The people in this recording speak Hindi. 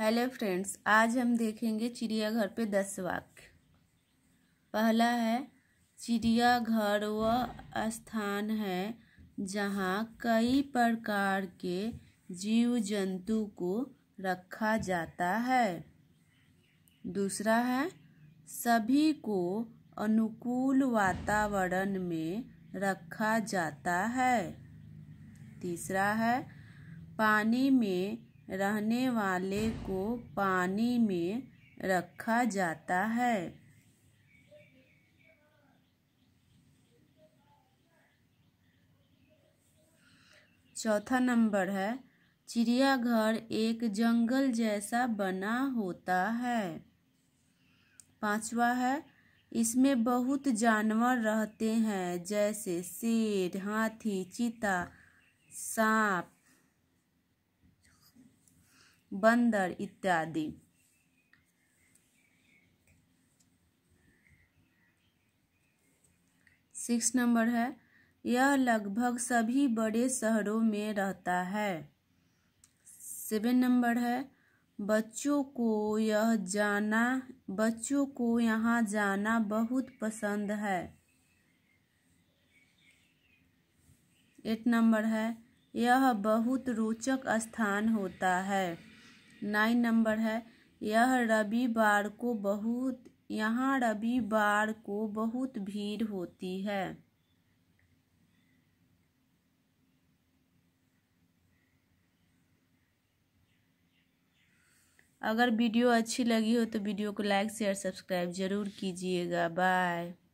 हेलो फ्रेंड्स आज हम देखेंगे चिड़ियाघर पे दस वाक्य पहला है चिड़ियाघर वह स्थान है जहाँ कई प्रकार के जीव जंतु को रखा जाता है दूसरा है सभी को अनुकूल वातावरण में रखा जाता है तीसरा है पानी में रहने वाले को पानी में रखा जाता है चौथा नंबर है चिड़ियाघर एक जंगल जैसा बना होता है पांचवा है इसमें बहुत जानवर रहते हैं जैसे शेर हाथी चीता सांप बंदर इत्यादि सिक्स नंबर है यह लगभग सभी बड़े शहरों में रहता है सेवन नंबर है बच्चों को यह जाना बच्चों को यहाँ जाना बहुत पसंद है एट नंबर है यह बहुत रोचक स्थान होता है नाइन नंबर है यह रविवार को बहुत यहाँ रविवार को बहुत भीड़ होती है अगर वीडियो अच्छी लगी हो तो वीडियो को लाइक शेयर सब्सक्राइब ज़रूर कीजिएगा बाय